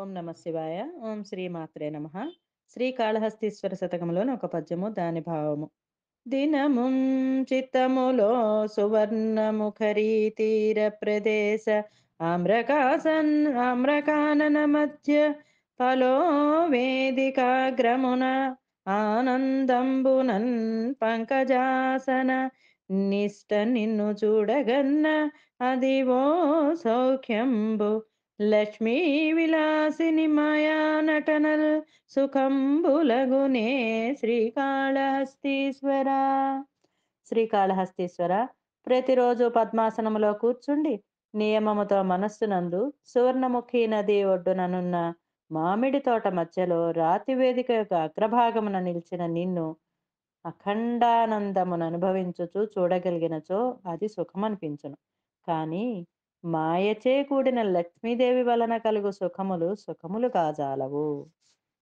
ఓం నమ శివాయ ఓం శ్రీ మాత్రే నమ శ్రీకాళహస్తీశ్వర శతకంలోని ఒక పద్యము దాని భావము దినముం చిత్తములో సువర్ణముఖరీ తీర ప్రదేశ ఆమ్రకాసన్ ఆమ్రకానన మధ్య పలో వేదికాగ్రమున ఆనందంబునన్ పంకజాసన నిష్ట నిన్ను చూడగన్న అదివో సౌఖ్యంబు లక్ష్మీ విలాసిని మాయా నటనల్ సుఖంబులగునే శ్రీకాళహస్తీశ్వర శ్రీకాళహస్తీశ్వర ప్రతిరోజు పద్మాసనములో కూర్చుండి నియమముతో మనస్సునందు సువర్ణముఖి నది ఒడ్డుననున్న మామిడి తోట మధ్యలో రాతి వేదిక యొక్క అగ్రభాగమున నిలిచిన నిన్ను అఖండానందమును అనుభవించుచు చూడగలిగినచో అది సుఖమనిపించును కానీ మాయచే కూడిన లక్ష్మీదేవి వలన కలుగు సుఖములు సుఖములు కాజాలవు